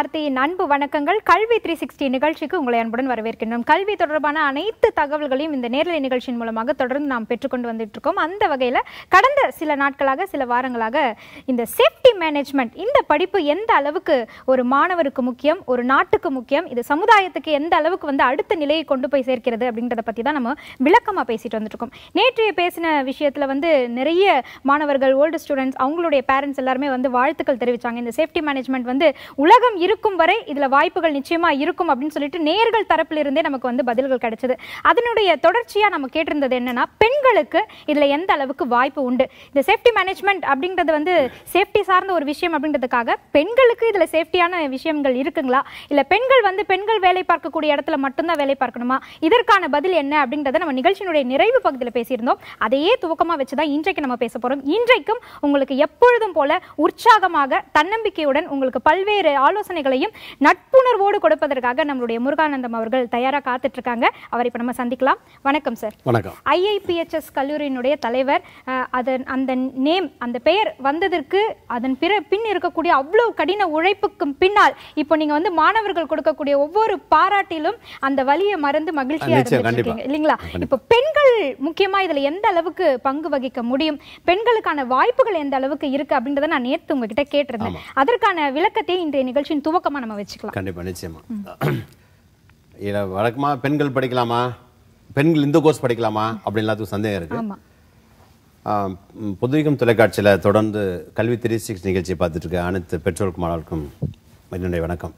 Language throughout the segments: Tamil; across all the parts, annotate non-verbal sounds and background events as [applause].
ஆர்த்தியின் அன்பு வணக்கங்கள் கல்வி த்ரீ சிக்ஸ்டி நிகழ்ச்சிக்கு உங்களை அன்புடன் வரவேற்கின்றோம் கல்வி தொடர்பான அனைத்து தகவல்களையும் இந்த நேரலை நிகழ்ச்சியின் மூலமாக தொடர்ந்து நாம் பெற்றுக்கொண்டு வந்துட்டு இருக்கோம் அந்த வகையில் கடந்த சில நாட்களாக சில வாரங்களாக இந்த சேஃப்டி மேனேஜ்மெண்ட் இந்த படிப்பு எந்த அளவுக்கு ஒரு மாணவருக்கு முக்கியம் ஒரு நாட்டுக்கு முக்கியம் இது சமுதாயத்துக்கு எந்த அளவுக்கு வந்து அடுத்த நிலையை கொண்டு போய் சேர்க்கிறது அப்படின்றத பற்றி தான் நம்ம விளக்கமாக பேசிட்டு வந்துட்டு இருக்கோம் நேற்றைய பேசின விஷயத்தில் வந்து நிறைய மாணவர்கள் ஓல்டு ஸ்டூடெண்ட்ஸ் அவங்களுடைய பேரண்ட்ஸ் எல்லாருமே வந்து வாழ்த்துக்கள் தெரிவித்தாங்க இந்த சேஃப்டி மேனேஜ்மெண்ட் வந்து உலகம் இருக்கும் வரை இதில் வாய்ப்புகள் நிச்சயமாக இருக்கும் அப்படின்னு சொல்லிட்டு நேர்கள் தரப்பிலிருந்தே நமக்கு வந்து பதில்கள் கிடைச்சது அதனுடைய தொடர்ச்சியாக நம்ம கேட்டிருந்தது என்னன்னா பெண்களுக்கு இதில் எந்த அளவுக்கு வாய்ப்பு உண்டு இந்த சேஃப்டி மேனேஜ்மெண்ட் அப்படின்றது வந்து சேஃப்டி சார்ந்த ஒரு விஷயம் அப்படின்றதுக்காக பெண்களுக்கு இதில் சேஃப்டியான விஷயங்கள் இருக்குங்களா இல்லை பெண்கள் வந்து பெண்கள் வேலை பார்க்கக்கூடிய இடத்துல மட்டும்தான் வேலை பார்க்கணுமா இதற்கான பதில் என்ன அப்படின்றத நம்ம நிகழ்ச்சியினுடைய நிறைவு பகுதியில் பேசியிருந்தோம் அதையே துவக்கமாக வச்சு தான் இன்றைக்கு நம்ம பேச போகிறோம் இன்றைக்கும் உங்களுக்கு எப்பொழுதும் போல உற்சாகமாக தன்னம்பிக்கையுடன் உங்களுக்கு பல்வேறு ஆலோசனை யோசனைகளையும் நட்புணர்வோடு கொடுப்பதற்காக நம்மளுடைய முருகானந்தம் அவர்கள் தயாராக காத்துட்டு இருக்காங்க அவரை இப்போ நம்ம சந்திக்கலாம் வணக்கம் சார் வணக்கம் ஐஐபிஎச்எஸ் கல்லூரியினுடைய தலைவர் அதன் அந்த நேம் அந்த பெயர் வந்ததற்கு அதன் பிற பின் இருக்கக்கூடிய அவ்வளவு கடின உழைப்புக்கு பின்னால் இப்போ நீங்க வந்து மாணவர்கள் கொடுக்கக்கூடிய ஒவ்வொரு பாராட்டிலும் அந்த வழியை மறந்து மகிழ்ச்சியா இருந்துருக்கீங்க இல்லைங்களா இப்போ பெண்கள் முக்கியமா இதுல எந்த அளவுக்கு பங்கு வகிக்க முடியும் பெண்களுக்கான வாய்ப்புகள் எந்த அளவுக்கு இருக்கு அப்படின்றத நான் நேற்று உங்ககிட்ட கேட்டிருந்தேன் அதற்கான விளக்கத்தை இன்றைய நிகழ்ச்சியின் கதையின் துவக்கமாக நம்ம வச்சுக்கலாம் கண்டிப்பாக நிச்சயமா [clears throat] இதை வழக்கமாக பெண்கள் படிக்கலாமா பெண்கள் இந்த கோர்ஸ் படிக்கலாமா அப்படின்னு எல்லாத்துக்கும் சந்தேகம் இருக்கு புதுவிகம் தொலைக்காட்சியில் தொடர்ந்து கல்வி த்ரீ சிக்ஸ் நிகழ்ச்சியை இருக்க அனைத்து பெற்றோருக்கு மாணவர்களுக்கும் என்னுடைய வணக்கம்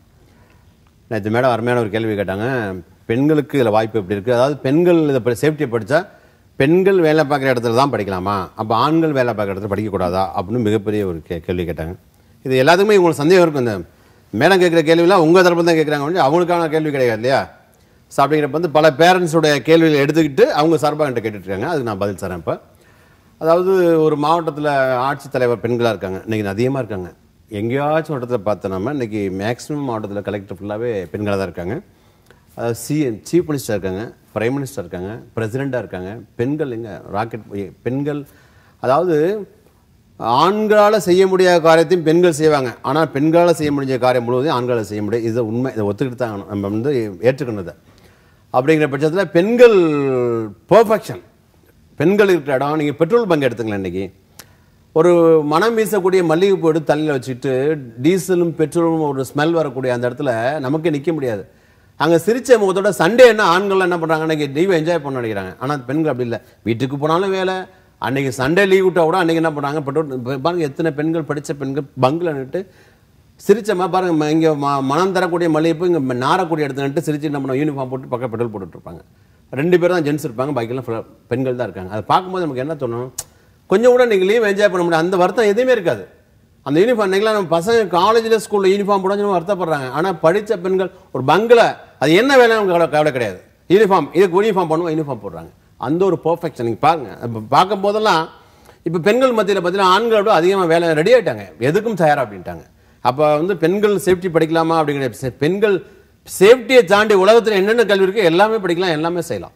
நேற்று மேடம் அருமையான ஒரு கேள்வி கேட்டாங்க பெண்களுக்கு இதில் வாய்ப்பு எப்படி இருக்குது அதாவது பெண்கள் இதை சேஃப்டியை படித்தா பெண்கள் வேலை பார்க்குற இடத்துல தான் படிக்கலாமா அப்போ ஆண்கள் வேலை பார்க்குற இடத்துல படிக்கக்கூடாதா அப்படின்னு மிகப்பெரிய ஒரு கேள்வி கேட்டாங்க இது எல்லாத்துக்குமே உங்களுக்கு சந்தேகம் இருக்கும் இந்த மேடம் கேட்குற கேள்விலாம் உங்கள் தரப்பு தான் கேட்குறாங்க அவங்களுக்கான கேள்வி கிடையாது இல்லையா ஸோ அப்படிங்கிறப்ப வந்து பல பேரண்ட்ஸுடைய கேள்விகளை எடுத்துக்கிட்டு அவங்க சார்பாக என்கிட்ட கேட்டுட்ருக்காங்க அதுக்கு நான் பதில் தரேன் இப்போ அதாவது ஒரு மாவட்டத்தில் ஆட்சித்தலைவர் பெண்களாக இருக்காங்க இன்றைக்கி அதிகமாக இருக்காங்க எங்கேயாச்சும் ஒரு இடத்துல பார்த்தோன்னா இன்றைக்கி மேக்ஸிமம் மாவட்டத்தில் கலெக்டர் ஃபுல்லாகவே பெண்களாக தான் இருக்காங்க சி சீஃப் மினிஸ்டர் இருக்காங்க பிரைம் மினிஸ்டர் இருக்காங்க பிரசிடெண்ட்டாக இருக்காங்க பெண்கள் எங்கே ராக்கெட் பெண்கள் அதாவது ஆண்களால் செய்ய முடியாத காரியத்தையும் பெண்கள் செய்வாங்க ஆனால் பெண்களால் செய்ய முடிஞ்ச காரியம் முழுவதும் ஆண்களால் செய்ய முடியும் இது உண்மை இதை ஒத்துக்கிட்டு தான் நம்ம வந்து ஏற்றுக்கணுதை அப்படிங்கிற பட்சத்தில் பெண்கள் பர்ஃபெக்ஷன் பெண்கள் இருக்கிற இடம் நீங்கள் பெட்ரோல் பங்க் எடுத்துங்களேன் இன்றைக்கி ஒரு மனம் வீசக்கூடிய மல்லிகை எடுத்து தண்ணியில் வச்சுட்டு டீசலும் பெட்ரோலும் ஒரு ஸ்மெல் வரக்கூடிய அந்த இடத்துல நமக்கு நிற்க முடியாது அங்கே சிரித்த முகத்தோட சண்டே என்ன ஆண்கள்லாம் என்ன பண்ணுறாங்க இன்றைக்கி லீவை என்ஜாய் பண்ண நினைக்கிறாங்க ஆனால் பெண்கள் அப்படி இல்லை வீட்டுக்கு போனாலும் வேலை அன்றைக்கி சண்டே லீவ் விட்டா கூட அன்னைக்கு என்ன பண்ணுறாங்க பெட்ரோல் பாருங்கள் எத்தனை பெண்கள் படித்த பெண்கள் பங்கில் நிட்டு சிரிச்சமா பாருங்கள் இங்கே ம மனம் தரக்கூடிய மல்லிகைப்பூ இங்கே நாரக்கூடிய இடத்துல சிரிச்சு என்ன பண்ணுவோம் யூனிஃபார்ம் போட்டு பக்கம் பெட்ரோல் போட்டுட்ருப்பாங்க ரெண்டு பேர் தான் ஜென்ஸ் இருப்பாங்க பைக்கெல்லாம் ஃபுல்லாக பெண்கள் தான் இருக்காங்க அதை பார்க்கும்போது நமக்கு என்ன தோணும் கொஞ்சம் கூட நீங்கள் லீவ் என்ஜாய் பண்ண முடியாது அந்த வருத்தம் எதுவுமே இருக்காது அந்த யூனிஃபார்ம் இன்றைக்கெலாம் நம்ம பசங்க காலேஜில் ஸ்கூலில் யூனிஃபார்ம் போடாமல் வருத்தப்படுறாங்க ஆனால் படித்த பெண்கள் ஒரு பங்கில் அது என்ன வேலை நமக்கு கவலை கிடையாது யூனிஃபார்ம் இதுக்கு யூனிஃபார்ம் பண்ணுவோம் யூனிஃபார்ம் போடுறாங்க அந்த ஒரு பர்ஃபெக்ஷன் நீங்கள் பாருங்கள் பார்க்கும் போதெல்லாம் இப்போ பெண்கள் மத்தியில் பார்த்தீங்கன்னா ஆண்களோட அதிகமாக வேலை ரெடி ஆகிட்டாங்க எதுக்கும் தயாராக அப்படின்ட்டாங்க அப்போ வந்து பெண்கள் சேஃப்டி படிக்கலாமா அப்படிங்கிற பெண்கள் சேஃப்டியை தாண்டி உலகத்தில் என்னென்ன கல்வி இருக்குது எல்லாமே படிக்கலாம் எல்லாமே செய்யலாம்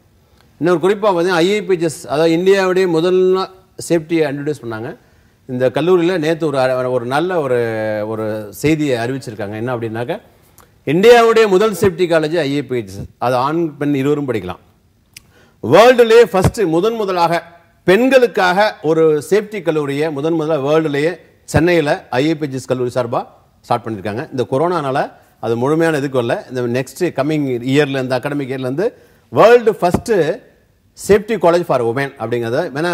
இன்னொரு குறிப்பாக பார்த்தீங்கன்னா ஐஐபிஜிஎஸ் அதாவது இந்தியாவுடைய முதல் சேஃப்டியை இன்ட்ரடியூஸ் பண்ணாங்க இந்த கல்லூரியில் நேற்று ஒரு ஒரு நல்ல ஒரு ஒரு செய்தியை அறிவிச்சிருக்காங்க என்ன அப்படின்னாக்க இந்தியாவுடைய முதல் சேஃப்டி காலேஜ் ஐஏபிஹெச் அது ஆண் பெண் இருவரும் படிக்கலாம் வேர்ல்டுலேயே ஃபஸ்ட்டு முதன் முதலாக பெண்களுக்காக ஒரு சேஃப்டி கல்லூரியை முதன் முதலாக வேர்ல்டுலேயே சென்னையில் ஐஏபிஜிஎஸ் கல்லூரி சார்பாக ஸ்டார்ட் பண்ணியிருக்காங்க இந்த கொரோனானால் அது முழுமையான இதுக்கு வரல இந்த நெக்ஸ்ட் கம்மிங் இயரில் இந்த அகாடமிக் இயர்லேருந்து world first safety college for women அப்படிங்கிறது ஏன்னா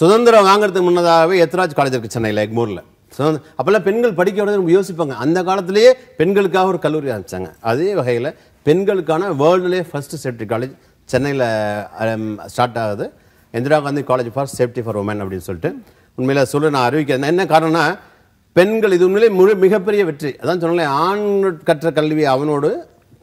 சுதந்திரம் வாங்குறதுக்கு முன்னதாகவே எத்ராஜ் காலேஜ் இருக்குது சென்னையில் எக்மூரில் அப்போல்லாம் பெண்கள் படிக்க விட யோசிப்பாங்க அந்த காலத்திலேயே பெண்களுக்காக ஒரு கல்லூரி ஆரம்பித்தாங்க அதே வகையில் பெண்களுக்கான வேர்ல்டுலேயே ஃபஸ்ட்டு சேஃப்டி காலேஜ் சென்னையில் ஸ்டார்ட் um, ஆகுது Indira Gandhi college for safety for women அப்படின்னு சொல்லிட்டு உண்மையில் சொல்ல நான் அறிவிக்கிறேன் என்ன காரணம்னா பெண்கள் இது உண்மையிலே முழு மிகப்பெரிய வெற்றி அதான் சொன்னாலே ஆண் கற்ற கல்வி அவனோடு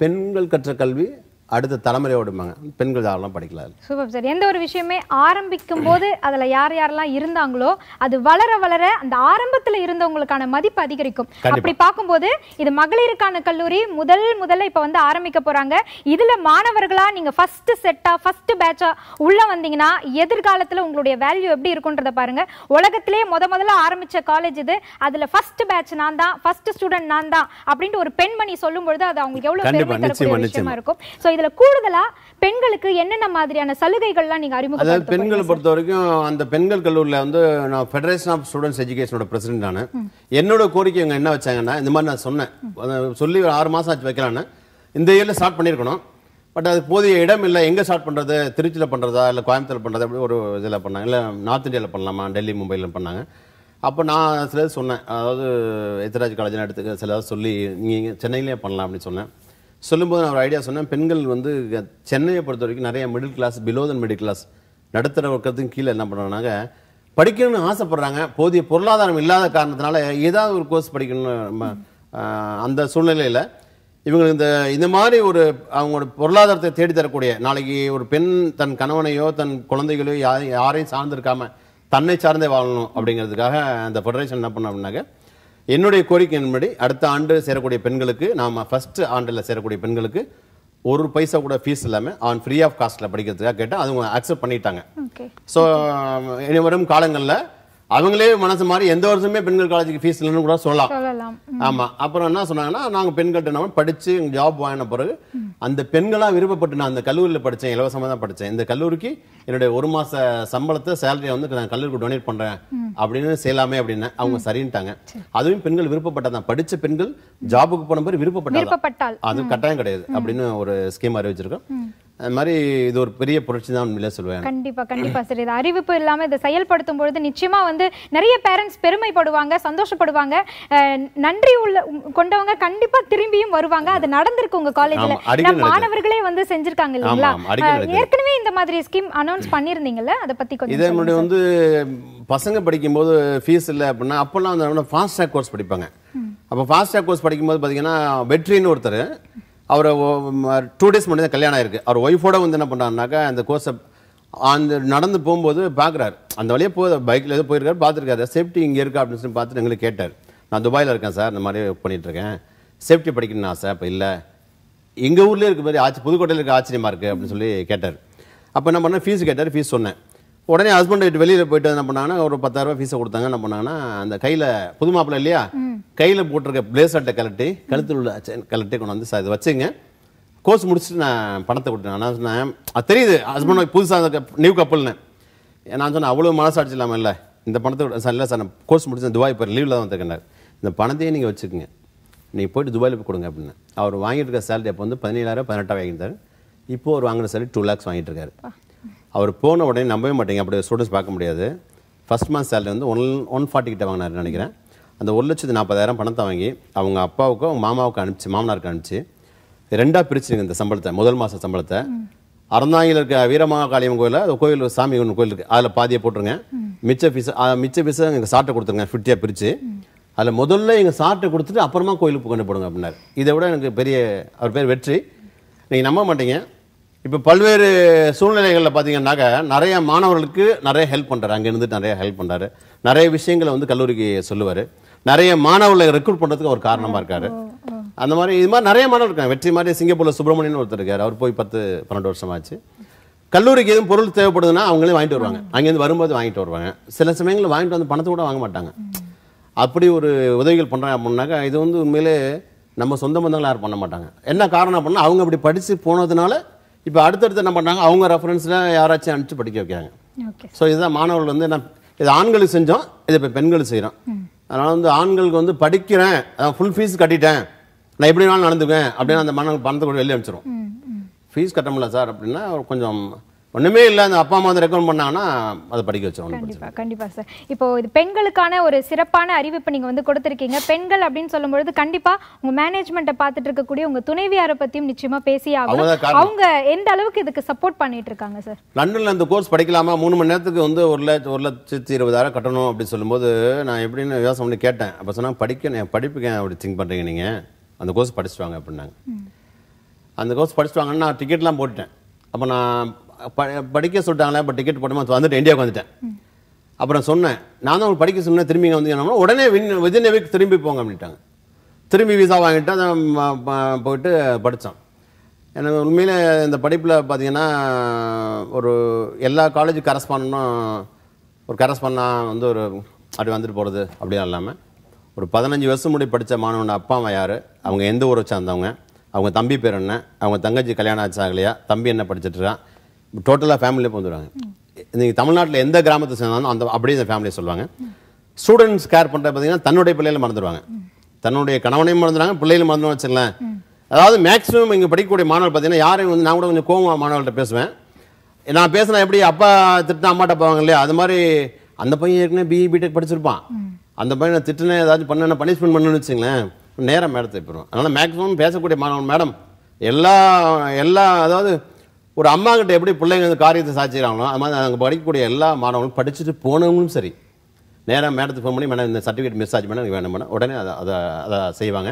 பெண்கள் கற்ற கல்வி அடுத்த ஓடுமாங்க பெண்கள் யாரெல்லாம் படிக்கலாம் சூப்பர் சார் எந்த ஒரு விஷயமே ஆரம்பிக்கும் போது அதில் யார் யாரெல்லாம் இருந்தாங்களோ அது வளர வளர அந்த ஆரம்பத்தில் இருந்தவங்களுக்கான மதிப்பு அதிகரிக்கும் அப்படி பார்க்கும்போது இது மகளிருக்கான கல்லூரி முதல் முதல்ல இப்போ வந்து ஆரம்பிக்க போகிறாங்க இதில் மாணவர்களாக நீங்கள் ஃபஸ்ட்டு செட்டாக ஃபஸ்ட்டு பேட்சாக உள்ளே வந்தீங்கன்னா எதிர்காலத்தில் உங்களுடைய வேல்யூ எப்படி இருக்குன்றதை பாருங்கள் உலகத்திலே முத முதல்ல ஆரம்பித்த காலேஜ் இது அதில் ஃபஸ்ட்டு பேட்ச் நான் தான் ஃபஸ்ட்டு ஸ்டூடெண்ட் நான் தான் அப்படின்ட்டு ஒரு பெண்மணி சொல்லும் பொழுது அது அவங்களுக்கு எவ்வளோ பெருமை தரக்கூடிய விஷயமா இருக்கும் ஸோ இதுல கூடுதலாக பெண்களுக்கு என்னென்ன மாதிரியான சலுகைகள்லாம் நீங்கள் அறிமுகம் அதாவது பெண்களை பொறுத்த வரைக்கும் அந்த பெண்கள் கல்லூரியில் வந்து நான் ஃபெடரேஷன் ஆஃப் ஸ்டூடெண்ட்ஸ் எஜுகேஷனோட பிரசிடென்ட் நான் என்னோட கோரிக்கை இவங்க என்ன வச்சாங்கன்னா இந்த மாதிரி நான் சொன்னேன் சொல்லி ஒரு ஆறு மாதம் ஆச்சு வைக்கலான்னு இந்த இயரில் ஸ்டார்ட் பண்ணியிருக்கணும் பட் அது போதிய இடம் இல்லை எங்கே ஸ்டார்ட் பண்ணுறது திருச்சியில் பண்ணுறதா இல்லை கோயம்புத்தூர் பண்ணுறதா அப்படி ஒரு இதில் பண்ணாங்க இல்லை நார்த் இந்தியாவில் பண்ணலாமா டெல்லி மும்பையில் பண்ணாங்க அப்போ நான் சிலது சொன்னேன் அதாவது எத்திராஜ் காலேஜில் எடுத்துக்க சிலது சொல்லி நீங்கள் சென்னையிலே பண்ணலாம் அப்படின்னு சொன்னேன் சொல்லும்போது நான் ஒரு ஐடியா சொன்னேன் பெண்கள் வந்து சென்னையை பொறுத்த வரைக்கும் நிறைய middle class below than middle class நடுத்தர வர்க்கத்துக்கு கீழே என்ன பண்ணுறாங்க படிக்கணும்னு ஆசைப்பட்றாங்க போதிய பொருளாதாரம் இல்லாத காரணத்தினால ஏதாவது ஒரு கோர்ஸ் படிக்கணும்னு அந்த சூழ்நிலையில் இவங்களுக்கு இந்த இந்த மாதிரி ஒரு அவங்களோட பொருளாதாரத்தை தேடித்தரக்கூடிய நாளைக்கு ஒரு பெண் தன் கணவனையோ தன் குழந்தைகளையோ யாரையும் சார்ந்திருக்காம தன்னை சார்ந்தே வாழணும் அப்படிங்கிறதுக்காக அந்த ஃபெடரேஷன் என்ன பண்ண அப்படின்னாக்க என்னுடைய கோரிக்கையின்படி அடுத்த ஆண்டு சேரக்கூடிய பெண்களுக்கு நாம் ஃபஸ்ட்டு ஆண்டில் சேரக்கூடிய பெண்களுக்கு ஒரு பைசா கூட ஃபீஸ் இல்லாமல் அவன் ஃப்ரீ ஆஃப் காஸ்ட்டில் படிக்கிறதுக்காக கேட்டால் அவங்க அக்செப்ட் பண்ணிட்டாங்க ஸோ இனி வரும் காலங்களில் அவங்களே மனசு மாதிரி எந்த வருஷமே பெண்கள் காலேஜுக்கு ஃபீஸ் இல்லைன்னு கூட சொல்லலாம் ஆமாம் அப்புறம் என்ன சொன்னாங்கன்னா நாங்கள் பெண்கள்ட்ட நம்ம படித்து ஜாப் வாங்கின பிறகு அந்த பெண்களாக விருப்பப்பட்டு நான் அந்த கல்லூரியில் படித்தேன் இலவசமாக தான் படித்தேன் இந்த கல்லூரிக்கு என்னுடைய ஒரு மாத சம்பளத்தை சேலரியை வந்து நான் கல்லூரிக்கு டொனேட் பண்ணுறேன் அப்படின்னு செய்யலாமே அப்படின்னு அவங்க சரின்ட்டாங்க அதுவும் பெண்கள் தான் படித்த பெண்கள் ஜாபுக்கு போன பிறகு விருப்பப்பட்டால் அது கட்டாயம் கிடையாது அப்படின்னு ஒரு ஸ்கீம் அறிவிச்சிருக்கோம் அது மாதிரி இது ஒரு பெரிய புரட்சி தான் உண்மையில சொல்லுவேன் கண்டிப்பா கண்டிப்பா சரி இது அறிவிப்பு இல்லாம இதை செயல்படுத்தும் பொழுது நிச்சயமா வந்து நிறைய பேரண்ட்ஸ் பெருமைப்படுவாங்க சந்தோஷப்படுவாங்க நன்றி உள்ள கொண்டவங்க கண்டிப்பா திரும்பியும் வருவாங்க அது நடந்திருக்கு உங்க காலேஜ்ல மாணவர்களே வந்து செஞ்சிருக்காங்க இல்லைங்களா ஏற்கனவே இந்த மாதிரி ஸ்கீம் அனௌன்ஸ் பண்ணிருந்தீங்கல்ல அதை பத்தி கொஞ்சம் இதே முன்னாடி வந்து பசங்க படிக்கும்போது ஃபீஸ் இல்லை அப்படின்னா அப்போல்லாம் வந்து ஃபாஸ்ட் ட்ராக் கோர்ஸ் படிப்பாங்க அப்போ ஃபாஸ்ட் ட்ராக் கோர்ஸ் படிக்கும்போது பார்த்தீங்கன்னா வெற்றின்னு ஒருத்தர் அவர் டூ டேஸ் மட்டும் தான் கல்யாணம் ஆயிருக்கு அவர் ஒய்ஃபோட வந்து என்ன பண்ணாருனாக்கா அந்த கோர்ஸை அந்த நடந்து போகும்போது பார்க்குறாரு அந்த வழியே போகுது பைக்கில் எதுவும் போயிருக்காரு பார்த்துருக்காரு சேஃப்டி இங்கே இருக்கா அப்படின்னு சொல்லி பார்த்துட்டு எங்களுக்கு கேட்டார் நான் துபாயில் இருக்கேன் சார் இந்த மாதிரி பண்ணிகிட்ருக்கேன் சேஃப்டி படிக்கணும்னு ஆசை இப்போ இல்லை எங்கள் ஊர்லேயே இருக்க மாதிரி ஆச்சு புதுக்கோட்டையில் இருக்க ஆச்சரியமாக இருக்குது அப்படின்னு சொல்லி கேட்டார் அப்போ என்ன பண்ணேன் ஃபீஸ் கேட்டார் ஃபீஸ் சொன்னேன் உடனே ஹஸ்பண்ட் வீட்டு வெளியில் போயிட்டு என்ன பண்ணாங்கன்னா ஒரு பத்தாயிரரூபா ஃபீஸை கொடுத்தாங்க என்ன பண்ணாங்கன்னா அந்த கையில் புது மாப்பிள்ளை இல்லையா கையில் போட்டிருக்க பிளேசர்ட்டை கலட்டி கழுத்தில் உள்ள கலட்டி கொண்டு வந்து சார் இதை வச்சுங்க கோர்ஸ் முடிச்சுட்டு நான் பணத்தை கொடுத்தேன் நான் சொன்னேன் அது தெரியுது ஹஸ்பண்ட் புதுசாக நியூ கப்பல்னு நான் சொன்னேன் அவ்வளோ மனசாட்சி இல்லாமல் இல்லை இந்த பணத்தை சார் இல்லை சார் நான் கோர்ஸ் முடிச்சு துபாய் போய் லீவில் தான் வந்துருக்கேன் இந்த பணத்தையே நீங்கள் வச்சுக்கோங்க நீங்கள் போய்ட்டு துபாயில் போய் கொடுங்க அப்படின்னு அவர் வாங்கிட்டு இருக்க சேலரி அப்போ வந்து பதினேழாயிரம் பதினெட்டாக வாங்கியிருந்தார் இப்போ ஒரு வாங்கின சேலரி டூ லேக்ஸ் வாங்கிட்டு இருக்காரு அவர் போன உடனே நம்பவே மாட்டேங்க அப்படி ஸ்டூடெண்ட்ஸ் பார்க்க முடியாது ஃபஸ்ட் மந்த் சேலரி வந்து ஒன் ஒன் ஃபார்ட்டி கிட்ட வாங்கினார்னு நினைக்கிறேன் அந்த ஒரு லட்சத்து நாற்பதாயிரம் பணத்தை வாங்கி அவங்க அப்பாவுக்கும் அவங்க மாமாவுக்கு அனுப்பிச்சு மாமனாருக்கு அனுப்பிச்சு ரெண்டாக பிரிச்சுங்க இந்த சம்பளத்தை முதல் மாத சம்பளத்தை அறந்தாங்கில இருக்க வீரமாக காளியம் கோயில் கோயில் சாமி ஒன்று கோயில் இருக்குது அதில் பாதியை போட்டுருங்க மிச்ச பீஸை மிச்ச பீஸை எங்கள் சாட்டை கொடுத்துருங்க ஃபிஃப்டியாக பிரித்து அதில் முதல்ல எங்கள் சாட்டை கொடுத்துட்டு அப்புறமா கோயிலுக்கு கொண்டு போடுங்க அப்படின்னாரு இதை விட எனக்கு பெரிய அவர் பேர் வெற்றி நீங்கள் நம்ப மாட்டீங்க இப்போ பல்வேறு சூழ்நிலைகளில் பார்த்தீங்கன்னாக்க நிறைய மாணவர்களுக்கு நிறைய ஹெல்ப் பண்ணுறாரு அங்கே இருந்துட்டு நிறைய ஹெல்ப் பண்ணுறாரு நிறைய விஷயங்களை வந்து கல்லூரிக்கு சொல்லுவார் நிறைய மாணவர்களை ரெக்ரூட் பண்ணுறதுக்கு ஒரு காரணமாக இருக்காரு அந்த மாதிரி இது மாதிரி நிறைய மாணவர் இருக்காங்க வெற்றி மாதிரி சிங்கப்பூரில் சுப்பிரமணியன் ஒருத்தர் இருக்கார் அவர் போய் பத்து பன்னெண்டு வருஷம் ஆச்சு கல்லூரிக்கு எதுவும் பொருள் தேவைப்படுதுன்னா அவங்களே வாங்கிட்டு வருவாங்க அங்கேருந்து வரும்போது வாங்கிட்டு வருவாங்க சில சமயங்களில் வாங்கிட்டு வந்து பணத்தை கூட வாங்க மாட்டாங்க அப்படி ஒரு உதவிகள் பண்ணுறாங்க அப்படின்னாக்கா இது வந்து உண்மையிலே நம்ம சொந்த யாரும் பண்ண மாட்டாங்க என்ன காரணம் அப்படின்னா அவங்க அப்படி படித்து போனதுனால இப்போ அடுத்தடுத்து என்ன பண்ணுறாங்க அவங்க ரெஃபரன்ஸில் யாராச்சும் அனுப்பிச்சு படிக்க வைக்கிறாங்க ஸோ இதுதான் மாணவர்கள் வந்து என்ன இது ஆண்களுக்கு செஞ்சோம் இது இப்போ பெண்களுக்கு செய்கிறோம் அதனால் வந்து ஆண்களுக்கு வந்து படிக்கிறேன் அதான் ஃபுல் ஃபீஸ் கட்டிட்டேன் நான் எப்படி வேணாலும் நடந்துக்குவேன் அப்படின்னு அந்த மாணவர்கள் பணத்தை கூட வெளியே அனுப்பிச்சிடும் ஃபீஸ் கட்ட முடியல சார் அப்படின்னா கொஞ்சம் ஒன்றுமே இல்லை அந்த அப்பா அம்மா வந்து ரெக்கமெண்ட் பண்ணாங்கன்னா அதை படிக்க வச்சோம் கண்டிப்பாக கண்டிப்பாக சார் இப்போ இது பெண்களுக்கான ஒரு சிறப்பான அறிவிப்பு நீங்கள் வந்து கொடுத்துருக்கீங்க பெண்கள் அப்படின்னு சொல்லும்பொழுது கண்டிப்பாக உங்கள் மேனேஜ்மெண்ட்டை பார்த்துட்டு இருக்கக்கூடிய உங்கள் துணைவியாரை பற்றியும் நிச்சயமாக பேசி ஆகும் அவங்க எந்த அளவுக்கு இதுக்கு சப்போர்ட் பண்ணிட்டு இருக்காங்க சார் லண்டனில் அந்த கோர்ஸ் படிக்கலாமா மூணு மணி நேரத்துக்கு வந்து ஒரு லட்ச ஒரு லட்சத்தி இருபதாயிரம் கட்டணும் அப்படின்னு சொல்லும்போது நான் எப்படின்னு யோசனை பண்ணி கேட்டேன் அப்போ சொன்னால் படிக்க படிப்புக்கு அப்படி திங்க் பண்ணுறீங்க நீங்கள் அந்த கோர்ஸ் படிச்சுட்டு வாங்க அப்படின்னாங்க அந்த கோர்ஸ் படிச்சுட்டு வாங்கன்னு நான் டிக்கெட்லாம் போட்டுட்டேன் அப்போ நான் படிக்க சொல்லிட்டாங்களே இப்போ டிக்கெட் போட்டோமா வந்துட்டு இந்தியாவுக்கு வந்துட்டேன் அப்புறம் சொன்னேன் நான் தான் உங்களுக்கு படிக்க சொன்னேன் திரும்பி இங்கே வந்து உடனே வின் விதின் வீக் திரும்பி போங்க அப்படின்ட்டாங்க திரும்பி விசா வாங்கிட்டு போயிட்டு படித்தான் எனக்கு உண்மையில் இந்த படிப்பில் பார்த்தீங்கன்னா ஒரு எல்லா காலேஜும் கரஸ்பாண்டும் ஒரு கரஸ்பாண்டாக வந்து ஒரு அப்படி வந்துட்டு போகிறது அப்படிலாம் இல்லாமல் ஒரு பதினஞ்சு வருஷம் முடி படித்த மாணவனோட அப்பா அம்மா யார் அவங்க எந்த ஊரை சேர்ந்தவங்க அவங்க தம்பி பேர் என்ன அவங்க தங்கச்சி கல்யாணம் ஆச்சு ஆகலையா தம்பி என்ன படிச்சுட்டுருக்கான் டோட்டலாக ஃபேமிலியே வந்துடுவாங்க நீங்கள் தமிழ்நாட்டில் எந்த கிராமத்தை சேர்ந்தாலும் அந்த அப்படியே இந்த ஃபேமிலியை சொல்லுவாங்க ஸ்டூடெண்ட்ஸ் கேர் பண்ணுறது பார்த்தீங்கன்னா தன்னுடைய பிள்ளைகளை மறந்துடுவாங்க தன்னுடைய கணவனையும் மறந்துடுவாங்க பிள்ளைகளும் மறந்துடும் வச்சுக்கலாம் அதாவது மேக்ஸிமம் இங்கே படிக்கக்கூடிய மாணவர்கள் பார்த்தீங்கன்னா யாரையும் வந்து நான் கூட கொஞ்சம் கோவம் மாணவர்கள்ட்ட பேசுவேன் நான் பேசினா எப்படி அப்பா திட்டினா அம்மாட்ட போவாங்க இல்லையா அது மாதிரி அந்த பையன் ஏற்கனவே பிஇ பிடெக் e, படிச்சிருப்பான் அந்த பையன் திட்டினேன் ஏதாச்சும் பண்ண பனிஷ்மெண்ட் பண்ணுன்னு வச்சுங்களேன் நேரம் மேடத்தை போயிடும் அதனால் மேக்ஸிமம் பேசக்கூடிய மாணவன் மேடம் எல்லா எல்லா அதாவது ஒரு அம்மா கிட்ட எப்படி பிள்ளைங்க வந்து காரியத்தை சாட்சிக்கிறாங்களோ அது மாதிரி அங்கே படிக்கக்கூடிய எல்லா மாணவர்களும் படிச்சுட்டு போனவங்களும் சரி நேராக மேடத்துக்கு ஃபோன் பண்ணி மேடம் இந்த சர்டிஃபிகேட் மிஸ் ஆச்சு மேடம் வேணும் மேடம் உடனே அதை அதை அதை செய்வாங்க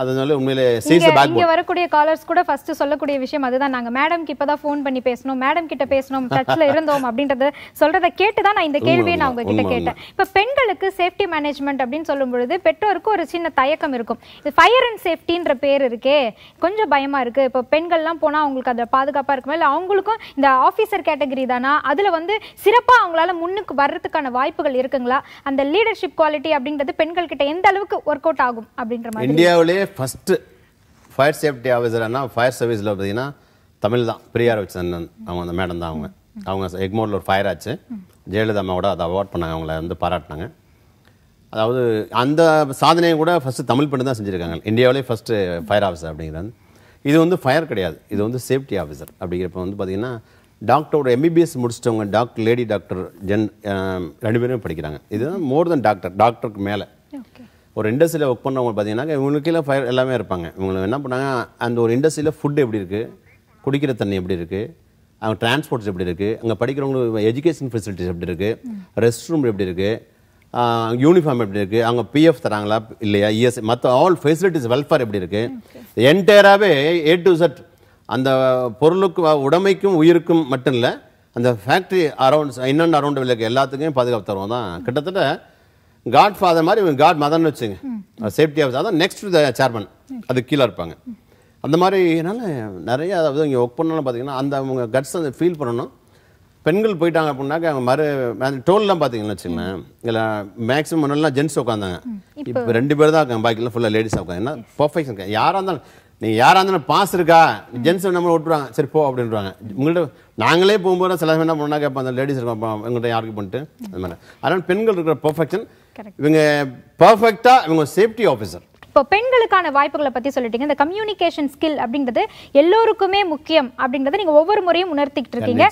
அதனால உண்மையிலே சீஸ் பேக் இங்க வரக்கூடிய காலர்ஸ் கூட ஃபர்ஸ்ட் சொல்லக்கூடிய விஷயம் அதுதான் நாங்க மேடம் கிட்ட தான் ஃபோன் பண்ணி பேசணும் மேடம் கிட்ட பேசணும் டச்ல இருந்தோம் அப்படின்றத சொல்றத கேட்டு தான் நான் இந்த கேள்வியை நான் கிட்ட கேட்டேன் இப்ப பெண்களுக்கு சேஃப்டி மேனேஜ்மெண்ட் அப்படின்னு சொல்லும் பொழுது பெற்றோருக்கு ஒரு சின்ன தயக்கம் இருக்கும் இது ஃபயர் அண்ட் சேஃப்டின்ற பேர் இருக்கே கொஞ்சம் பயமா இருக்கு இப்ப பெண்கள்லாம் போனா அவங்களுக்கு அது பாதுகாப்பா இருக்குமா இல்ல அவங்களுக்கும் இந்த ஆபீசர் கேட்டகரி தானா அதுல வந்து சிறப்பா அவங்களால முன்னுக்கு வர்றதுக்கான வாய்ப்புகள் இருக்குங்களா அந்த லீடர்ஷிப் குவாலிட்டி அப்படின்றது பெண்கள் கிட்ட எந்த அளவுக்கு ஒர்க் அவுட் ஆகும் அப்படின்ற மாதிரி இந்தியாவிலே ஃபஸ்ட்டு ஃபயர் சேஃப்டி ஆஃபீஸர்னா ஃபயர் சர்வீஸில் பார்த்தீங்கன்னா தமிழ் தான் பிரியார் வச்சு அவங்க அந்த மேடம் தான் அவங்க அவங்க எக்மோரில் ஒரு ஃபயர் ஆச்சு ஜெயலலிதா கூட அதை அவார்ட் பண்ணாங்க அவங்கள வந்து பாராட்டினாங்க அதாவது அந்த சாதனையை கூட ஃபஸ்ட்டு தமிழ் பண்ணி தான் செஞ்சுருக்காங்க இந்தியாவிலே ஃபஸ்ட்டு ஃபயர் ஆஃபீஸர் அப்படிங்கிறது இது வந்து ஃபயர் கிடையாது இது வந்து சேஃப்டி ஆஃபீஸர் அப்படிங்கிறப்ப வந்து பார்த்திங்கன்னா டாக்டரோட எம்பிபிஎஸ் முடிச்சிட்டவங்க டாக்டர் லேடி டாக்டர் ஜென் ரெண்டு பேரும் படிக்கிறாங்க இதுதான் மோர் தென் டாக்டர் டாக்டருக்கு மேலே ஒரு இண்டஸ்ட்ரியில் ஒர்க் பண்ணுறவங்க இவங்களுக்கு இவங்களுக்கே ஃபயர் எல்லாமே இருப்பாங்க இவங்க என்ன பண்ணாங்க அந்த ஒரு இண்டஸ்ட்ரியில் ஃபுட் எப்படி இருக்குது குடிக்கிற தண்ணி எப்படி இருக்குது அங்கே டிரான்ஸ்போர்ட்ஸ் எப்படி இருக்குது அங்கே படிக்கிறவங்களுக்கு எஜுகேஷன் ஃபெசிலிட்டிஸ் எப்படி இருக்குது ரெஸ்ட் ரூம் எப்படி இருக்குது யூனிஃபார்ம் எப்படி இருக்குது அவங்க பிஎஃப் தராங்களா இல்லையா இஎஸ் மற்ற ஆல் ஃபெசிலிட்டிஸ் வெல்ஃபேர் எப்படி இருக்குது என்டையராகவே ஏ டு செட் அந்த பொருளுக்கும் உடமைக்கும் உயிருக்கும் மட்டும் இல்லை அந்த ஃபேக்ட்ரி அரௌண்ட் இன்னொன்று அரௌண்ட் விலைக்கு எல்லாத்துக்குமே பாதுகாப்பு தருவோம் தான் கிட்டத்தட்ட காட் ஃபாதர் மாதிரி இவங்க காட் மதர்னு வச்சுங்க சேஃப்டி ஆஃபீஸ் அதான் நெக்ஸ்ட் த சேர்மன் அது கீழே இருப்பாங்க அந்த மாதிரினால நிறைய அதாவது இங்கே ஒர்க் பண்ணாலும் பார்த்தீங்கன்னா அந்த அவங்க கட்ஸ் அதை ஃபீல் பண்ணணும் பெண்கள் போயிட்டாங்க அப்படின்னாக்க அவங்க மறு டோல்லாம் பார்த்தீங்கன்னு வச்சுங்களேன் இல்லை மேக்ஸிமம் முன்னெல்லாம் ஜென்ட்ஸ் உட்காந்தாங்க இப்போ ரெண்டு பேர் தான் இருக்காங்க பாக்கிலாம் ஃபுல்லாக லேடிஸ் உட்காந்து பர்ஃபெக்ஷன் இருக்கா யாராக இருந்தாலும் நீ யாராக இருந்தாலும் பாஸ் இருக்கா ஜென்ஸ் நம்ம விட்டுருவாங்க சரி போ அப்படின்றாங்க உங்கள்கிட்ட நாங்களே போகும்போது சில என்ன பண்ணால் கேட்போம் அந்த லேடிஸ் இருக்கோம் எங்கள்கிட்ட யாருக்கு பண்ணிட்டு அது மாதிரி அதனால் பெண்கள் இருக்கிற பர்ஃபெக்ஷன் இவங்க பர்ஃபெக்டாக இவங்க சேஃப்டி ஆஃபீஸர் இப்போ பெண்களுக்கான வாய்ப்புகளை பற்றி சொல்லிட்டீங்க இந்த கம்யூனிகேஷன் ஸ்கில் அப்படிங்கிறது எல்லோருக்குமே முக்கியம் அப்படிங்கிறத நீங்கள் ஒவ்வொரு முறையும் உணர்த்திக்கிட்டு இருக்கீங்க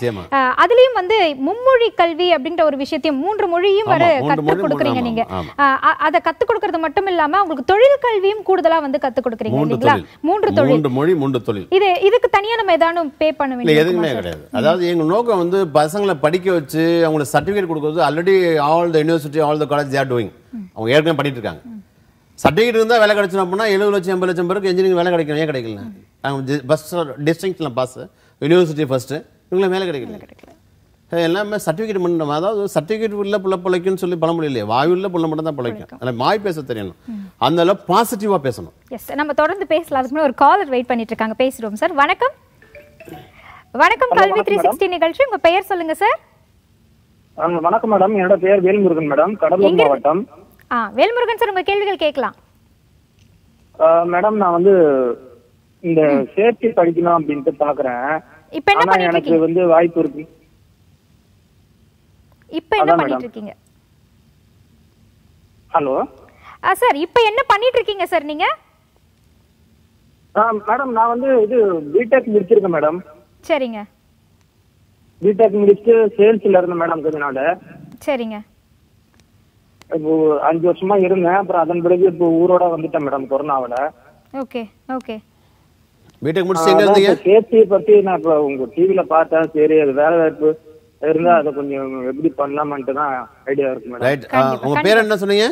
அதுலேயும் வந்து மும்மொழி கல்வி அப்படின்ற ஒரு விஷயத்தையும் மூன்று மொழியும் வர கற்றுக் கொடுக்குறீங்க நீங்கள் அதை கற்றுக் கொடுக்கறது மட்டும் இல்லாமல் உங்களுக்கு தொழில் கல்வியும் கூடுதலாக வந்து கற்றுக் கொடுக்குறீங்க இல்லைங்களா மூன்று தொழில் மூன்று மொழி மூன்று தொழில் இது இதுக்கு தனியாக நம்ம ஏதாவது பே பண்ண வேண்டிய எதுவுமே கிடையாது அதாவது எங்கள் நோக்கம் வந்து பசங்களை படிக்க வச்சு அவங்களுக்கு சர்டிஃபிகேட் கொடுக்கறது already all the university all the college are doing அவங்க ஏற்கனவே பண்ணிட்டு இருக்காங்க சர்டிஃபிகேட் இருந்தால் வேலை கிடைச்சோம் அப்படின்னா எழுபது லட்சம் எண்பது லட்சம் பேருக்கு இன்ஜினியரிங் வேலை கிடைக்கணும் ஏன் கிடைக்கல நாங்கள் பஸ் டிஸ்ட்ரிக்டில் பாஸ் யூனிவர்சிட்டி ஃபஸ்ட்டு இவங்களுக்கு வேலை கிடைக்கல கிடைக்கல எல்லாமே சர்டிஃபிகேட் பண்ணணும் அதாவது சர்டிஃபிகேட் உள்ள புள்ள பிழைக்குன்னு சொல்லி பழமொழி இல்லையா உள்ள பிள்ளை மட்டும் தான் பிழைக்கும் அதில் மாய் பேச தெரியணும் அந்த அளவு பாசிட்டிவாக பேசணும் எஸ் நம்ம தொடர்ந்து பேசலாம் அதுக்கு ஒரு காலர் வெயிட் பண்ணிட்டு இருக்காங்க பேசிடுவோம் சார் வணக்கம் வணக்கம் கல்வி த்ரீ சிக்ஸ்டி நிகழ்ச்சி உங்க பெயர் சொல்லுங்க சார் வணக்கம் மேடம் என்னோட பெயர் வேல்முருகன் மேடம் கடலூர் மாவட்டம் ஆ வேல்முருகன் சார் உங்க கேள்விகள் கேட்கலாம் மேடம் நான் வந்து இந்த சேர்த்து படிக்கணும் அப்படின்ட்டு பாக்குறேன் இப்ப என்ன பண்ணிட்டு எனக்கு வந்து வாய்ப்பு இருக்கு இப்ப என்ன பண்ணிட்டு இருக்கீங்க ஹலோ ஆ சார் இப்ப என்ன பண்ணிட்டு இருக்கீங்க சார் நீங்க மேடம் நான் வந்து இது பிடெக் முடிச்சிருக்கேன் மேடம் சரிங்க பிடெக் முடிச்சுட்டு சேல்ஸ்ல இருந்தேன் மேடம் கொஞ்ச நாள் சரிங்க இப்போ அஞ்சு வருஷமா இருந்தேன் அப்புறம் அதன் பிறகு இப்போ ஊரோட வந்துட்டேன் மேடம் கொரோனாவில ஓகே ஓகே பிடெக் முடிச்சு எங்க இருந்தீங்க சேஃப்டியை பத்தி நான் இப்போ உங்க டிவில பார்த்தேன் சரி அது வேலை வாய்ப்பு இருந்தா அதை கொஞ்சம் எப்படி பண்ணலாமான்ட்டு தான் ஐடியா இருக்கு மேடம் உங்க பேர் என்ன சொன்னீங்க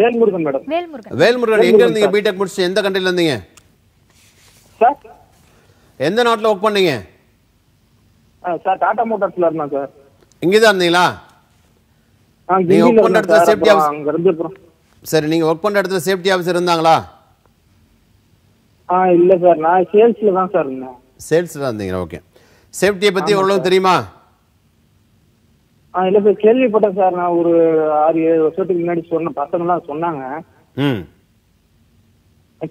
வேல்முருகன் மேடம் வேல்முருகன் வேல்முருகன் எங்க இருந்தீங்க பிடெக் முடிச்சு எந்த கண்ட்ரில இருந்தீங்க சார் எந்த நாட்டுல ஒர்க் பண்ணீங்க சார் டாடா மோட்டார்ஸ்ல இருந்தேன் சார் இங்கதான் இருந்தீங்களா நீங்க ஒர்க் பண்ற இடத்துல சேஃப்டி ஆஃபீஸ் அங்க இருந்து சரி நீங்க ஒர்க் பண்ற இடத்துல சேஃப்டி ஆஃபீஸர் இருந்தாங்களா ஆ இல்ல சார் நான் சேல்ஸ்ல தான் சார் இருந்தேன் சேல்ஸ்ல இருந்தீங்க ஓகே சேஃப்டியை பத்தி எவ்வளவு தெரியுமா ஆ இல்ல சார் கேள்விப்பட்டேன் சார் நான் ஒரு ஆறு ஏழு வருஷத்துக்கு முன்னாடி சொன்ன பசங்க எல்லாம் சொன்னாங்க ம்